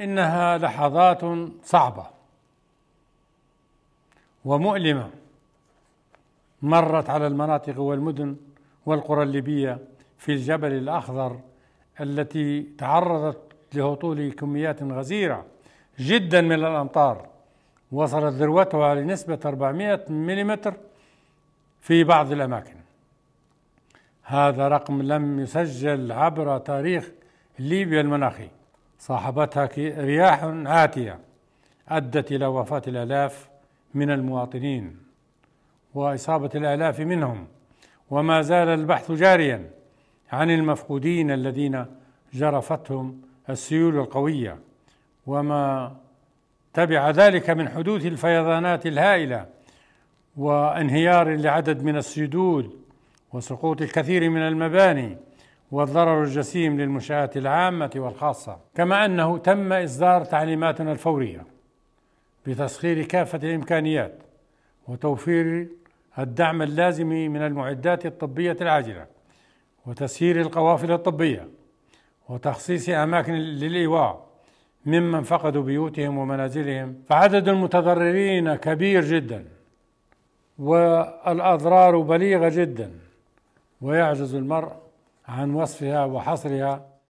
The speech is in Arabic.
انها لحظات صعبه ومؤلمه مرت على المناطق والمدن والقرى الليبيه في الجبل الاخضر التي تعرضت لهطول كميات غزيره جدا من الامطار وصلت ذروتها لنسبه 400 ملم في بعض الاماكن هذا رقم لم يسجل عبر تاريخ ليبيا المناخي صاحبتها رياح عاتية أدت إلى وفاة الآلاف من المواطنين وإصابة الآلاف منهم وما زال البحث جاريا عن المفقودين الذين جرفتهم السيول القوية وما تبع ذلك من حدوث الفيضانات الهائلة وانهيار لعدد من السدود وسقوط الكثير من المباني والضرر الجسيم للمنشآت العامة والخاصة كما أنه تم إصدار تعليماتنا الفورية بتسخير كافة الإمكانيات وتوفير الدعم اللازم من المعدات الطبية العاجلة وتسيير القوافل الطبية وتخصيص أماكن للإيواء ممن فقدوا بيوتهم ومنازلهم فعدد المتضررين كبير جدا والأضرار بليغة جدا ويعجز المرء عن وصفها وحصرها